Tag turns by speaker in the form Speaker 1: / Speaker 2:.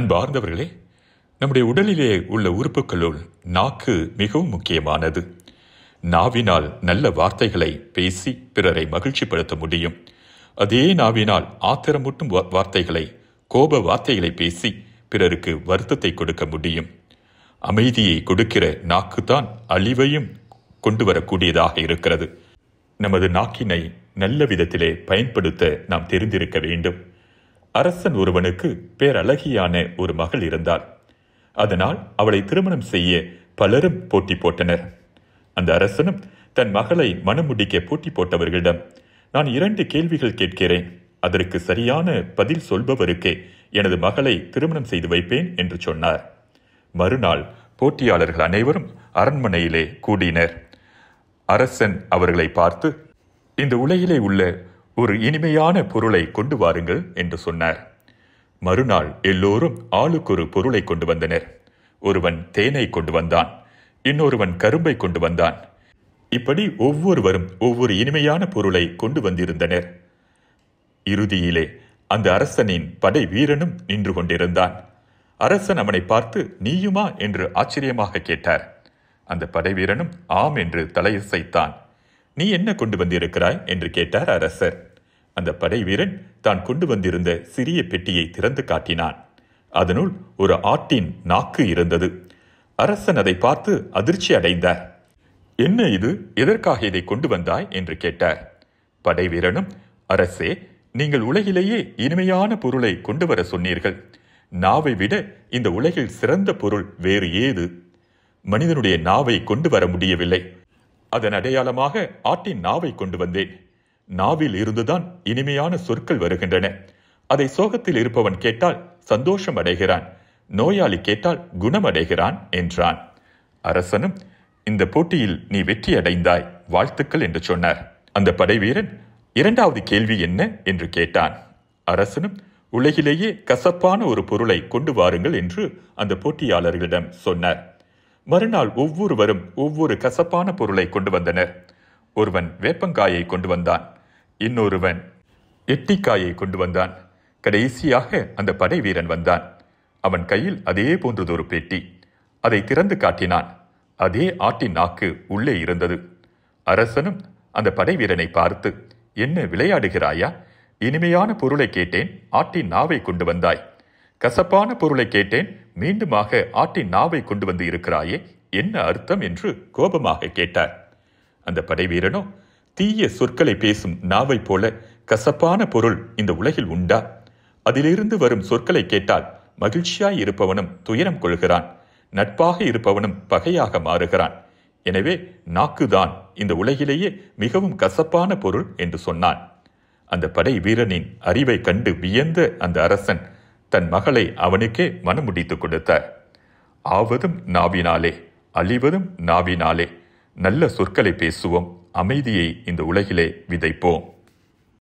Speaker 1: அன்பார்ந்தவர்களே நம்முடைய உடலிலே உள்ள உறுப்புகளுள் நாக்கு மிகவும் முக்கியமானது நாவினால் நல்ல வார்த்தைகளை பேசி பிறரை மகிழ்ச்சிப்படுத்த முடியும் அதே நாவினால் ஆத்திரமூட்டும் வார்த்தைகளை கோப வார்த்தைகளை பேசி பிறருக்கு வருத்தத்தை கொடுக்க முடியும் அமைதியை கொடுக்கிற நாக்குதான் அழிவையும் கொண்டு வரக்கூடியதாக இருக்கிறது நமது நாக்கினை நல்ல விதத்திலே பயன்படுத்த நாம் தெரிந்திருக்க வேண்டும் அரசன் ஒருவனுக்கு பேரழகியான ஒரு மகள் இருந்தாள் அதனால் அவளை திருமணம் செய்ய பலரும் போட்டி போட்டனர் அந்த அரசனும் தன் மகளை மனம் முடிக்க போட்டி போட்டவர்களிடம் நான் இரண்டு கேள்விகள் கேட்கிறேன் அதற்கு சரியான பதில் சொல்பவருக்கே எனது மகளை திருமணம் செய்து வைப்பேன் என்று சொன்னார் மறுநாள் போட்டியாளர்கள் அனைவரும் அரண்மனையிலே கூடினர் அரசன் அவர்களை பார்த்து இந்த உலகிலே உள்ள ஒரு இனிமையான பொருளை கொண்டு வாருங்கள் என்று சொன்னார் மறுநாள் எல்லோரும் ஆளுக்கு ஒரு பொருளை கொண்டு வந்தனர் ஒருவன் தேனை கொண்டு வந்தான் இன்னொருவன் கரும்பை கொண்டு வந்தான் இப்படி ஒவ்வொருவரும் ஒவ்வொரு இனிமையான பொருளை கொண்டு வந்திருந்தனர் இறுதியிலே அந்த அரசனின் படை வீரனும் நின்று கொண்டிருந்தான் அரசன் அவனை பார்த்து நீயுமா என்று ஆச்சரியமாக கேட்டார் அந்த படை வீரனும் ஆம் என்று தலையசைத்தான் நீ என்ன கொண்டு வந்திருக்கிறாய் என்று கேட்டார் அரசர் அந்த படை வீரன் தான் கொண்டு வந்திருந்த சிறிய பெட்டியை திறந்து காட்டினான் அதனுள் ஒரு ஆட்டின் நாக்கு இருந்தது அரசன் அதை பார்த்து அதிர்ச்சி அடைந்தார் என்ன இது எதற்காக இதை கொண்டு வந்தாய் என்று கேட்டார் படை வீரனும் அரசே நீங்கள் உலகிலேயே இனிமையான பொருளை கொண்டு வர சொன்னீர்கள் நாவை விட இந்த உலகில் சிறந்த பொருள் வேறு ஏது மனிதனுடைய நாவை கொண்டு வர முடியவில்லை அதன் அடையாளமாக ஆட்டின் நாவை கொண்டு வந்தேன் நாவில் இருந்துதான் இனிமையான சொற்கள் வருகின்றன அதை சோகத்தில் இருப்பவன் கேட்டால் சந்தோஷம் அடைகிறான் நோயாளி கேட்டால் குணமடைகிறான் என்றான் அரசனும் இந்த போட்டியில் நீ வெற்றி அடைந்தாய் வாழ்த்துக்கள் என்று சொன்னார் அந்த படைவீரன் இரண்டாவது கேள்வி என்ன என்று கேட்டான் அரசனும் உலகிலேயே கசப்பான ஒரு பொருளை கொண்டு வாருங்கள் என்று அந்த போட்டியாளர்களிடம் சொன்னார் மறுநாள் ஒவ்வொருவரும் ஒவ்வொரு கசப்பான பொருளை கொண்டு வந்தனர் ஒருவன் வேப்பங்காயை கொண்டு வந்தான் இன்னொருவன் எட்டிக்காயை கொண்டு வந்தான் கடைசியாக அந்த படை வீரன் வந்தான் அவன் கையில் அதே போன்றதொரு பெட்டி அதை திறந்து காட்டினான் அதே ஆட்டின் நாக்கு உள்ளே இருந்தது அரசனும் அந்த படை வீரனை பார்த்து என்ன விளையாடுகிறாயா இனிமையான பொருளை கேட்டேன் ஆட்டின் நாவை கொண்டு வந்தாய் கசப்பான பொருளை கேட்டேன் மீண்டுமாக ஆட்டின் நாவை கொண்டு வந்து இருக்கிறாயே என்ன அர்த்தம் என்று கோபமாக கேட்டார் அந்த படை வீரனோ தீய சொற்களை பேசும் நாவை போல கசப்பான பொருள் இந்த உலகில் உண்டா அதிலிருந்து வரும் சொற்களை கேட்டால் மகிழ்ச்சியாய் இருப்பவனும் துயரம் கொள்கிறான் நட்பாக இருப்பவனும் பகையாக மாறுகிறான் எனவே நாக்குதான் இந்த உலகிலேயே மிகவும் கசப்பான பொருள் என்று சொன்னான் அந்த படை வீரனின் அறிவை கண்டு வியந்த அந்த அரசன் தன் மகளை அவனுக்கே மனம் முடித்துக் கொடுத்தார் ஆவதும் நாவினாலே அழிவதும் நாவினாலே நல்ல சொற்களை பேசுவோம் அமைதியை இந்த உலகிலே விதைப்போம்